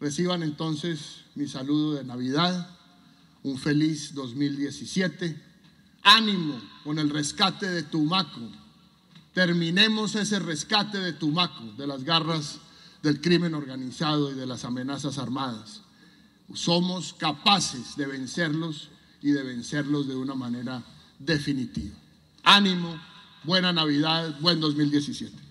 Reciban entonces mi saludo de Navidad, un feliz 2017, ánimo con el rescate de Tumaco, terminemos ese rescate de Tumaco, de las garras del crimen organizado y de las amenazas armadas. Somos capaces de vencerlos y de vencerlos de una manera definitiva. Ánimo, buena Navidad, buen 2017.